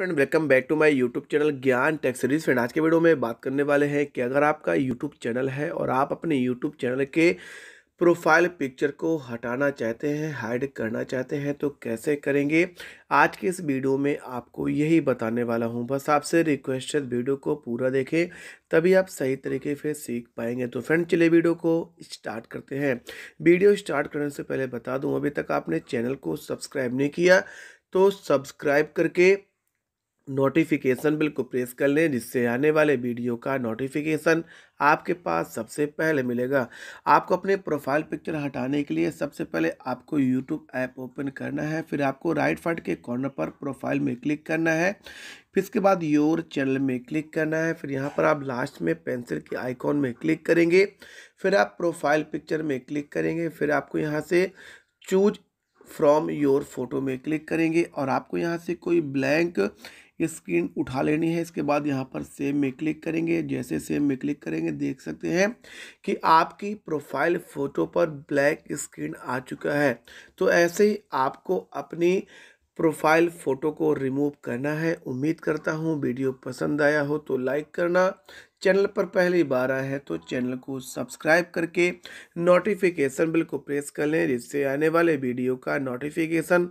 friend welcome back to my YouTube channel Gyan tech series friend आज के video में बात करने वाले हैं कि अगर आपका यूट्यूब चैनल है और आप अपने यूट्यूब चैनल के प्रोफाइल पिक्चर को हटाना चाहते हैं हाइड करना चाहते हैं तो कैसे करेंगे आज के इस वीडियो में आपको यही बताने वाला हूं बस आपसे रिक्वेस्ट है वीडियो को पूरा देखें तभी आप सही तरीके से सीख पाएंगे तो फ्रेंड चले वीडियो को स्टार्ट करते हैं वीडियो स्टार्ट करने से पहले बता दूँ अभी तक आपने चैनल को सब्सक्राइब नहीं किया तो सब्सक्राइब करके नोटिफिकेशन बिल को प्रेस कर लें जिससे आने वाले वीडियो का नोटिफिकेशन आपके पास सबसे पहले मिलेगा आपको अपने प्रोफाइल पिक्चर हटाने के लिए सबसे पहले आपको यूट्यूब ऐप ओपन करना है फिर आपको राइट फ्रंट के कॉर्नर पर प्रोफाइल में क्लिक करना है फिर इसके बाद योर चैनल में क्लिक करना है फिर यहाँ पर आप लास्ट में पेंसिल के आइकॉन में क्लिक करेंगे फिर आप प्रोफाइल पिक्चर में क्लिक करेंगे फिर आपको यहाँ से चूज फ्रॉम योर फोटो में क्लिक करेंगे और आपको यहाँ से कोई ब्लैंक स्क्रीन उठा लेनी है इसके बाद यहाँ पर सेम में क्लिक करेंगे जैसे सेम में क्लिक करेंगे देख सकते हैं कि आपकी प्रोफाइल फ़ोटो पर ब्लैक स्क्रीन आ चुका है तो ऐसे ही आपको अपनी प्रोफाइल फ़ोटो को रिमूव करना है उम्मीद करता हूँ वीडियो पसंद आया हो तो लाइक करना चैनल पर पहली बार आए है तो चैनल को सब्सक्राइब करके नोटिफिकेशन बिल को प्रेस कर लें जिससे आने वाले वीडियो का नोटिफिकेशन